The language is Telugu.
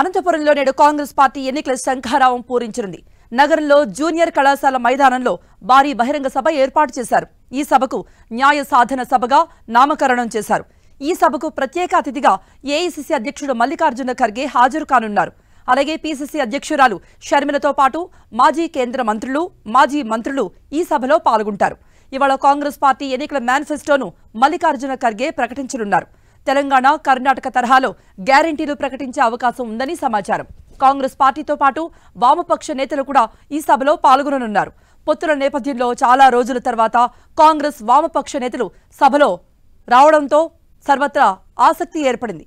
అనంతపురంలో నేడు కాంగ్రెస్ పార్టీ ఎన్నికల శంఖారావం పూరించనుంది నగరంలో జూనియర్ కళాశాల మైదానంలో భారీ బహిరంగ సభ ఏర్పాటు చేశారు ఈ సభకు న్యాయ సాధన సభగా నామకరణం చేశారు ఈ సభకు ప్రత్యేక అతిథిగా ఏఐసిసి అధ్యక్షుడు మల్లికార్జున ఖర్గే హాజరు కానున్నారు అలాగే పిసిసి అధ్యక్షురాలు షర్మిలతో పాటు మాజీ కేంద్ర మంత్రులు మాజీ మంత్రులు ఈ సభలో పాల్గొంటారు ఇవాళ కాంగ్రెస్ పార్టీ ఎన్నికల మేనిఫెస్టోను మల్లికార్జున ఖర్గే ప్రకటించనున్నారు తెలంగాణ కర్ణాటక తరహాలో గ్యారంటీలు ప్రకటించే అవకాశం ఉందని సమాచారం కాంగ్రెస్ పార్టీతో పాటు వామపక్ష నేతలు కూడా ఈ సభలో పాల్గొననున్నారు పొత్తుల నేపథ్యంలో చాలా రోజుల తర్వాత కాంగ్రెస్ వామపక్ష నేతలు సభలో రావడంతో సర్వత్రా ఆసక్తి ఏర్పడింది